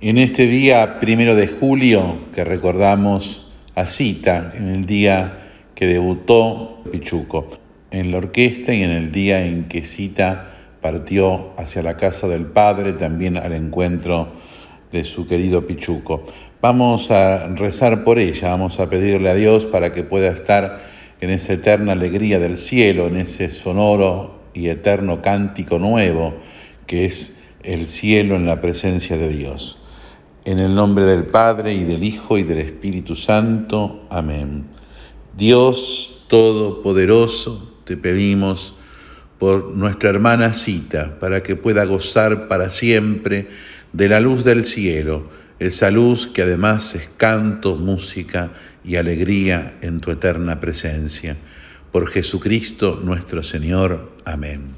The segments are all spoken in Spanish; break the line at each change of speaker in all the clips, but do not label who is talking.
En este día primero de julio, que recordamos a Cita, en el día que debutó Pichuco, en la orquesta y en el día en que Cita partió hacia la casa del Padre, también al encuentro de su querido Pichuco. Vamos a rezar por ella, vamos a pedirle a Dios para que pueda estar en esa eterna alegría del cielo, en ese sonoro y eterno cántico nuevo que es el cielo en la presencia de Dios. En el nombre del Padre y del Hijo y del Espíritu Santo. Amén. Dios Todopoderoso, te pedimos por nuestra hermana Cita, para que pueda gozar para siempre de la luz del cielo, esa luz que además es canto, música y alegría en tu eterna presencia. Por Jesucristo nuestro Señor. Amén.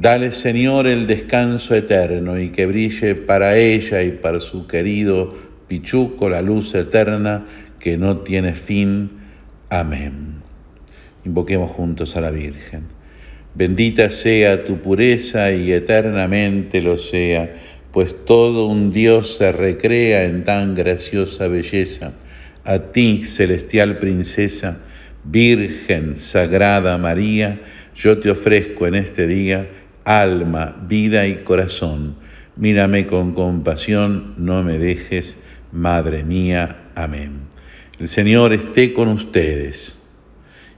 Dale, Señor, el descanso eterno y que brille para ella y para su querido Pichuco la luz eterna que no tiene fin. Amén. Invoquemos juntos a la Virgen. Bendita sea tu pureza y eternamente lo sea, pues todo un Dios se recrea en tan graciosa belleza. A ti, celestial princesa, Virgen Sagrada María, yo te ofrezco en este día alma, vida y corazón. Mírame con compasión, no me dejes, Madre mía. Amén. El Señor esté con ustedes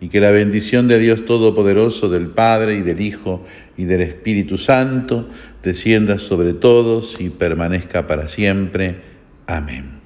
y que la bendición de Dios Todopoderoso, del Padre y del Hijo y del Espíritu Santo, descienda sobre todos y permanezca para siempre. Amén.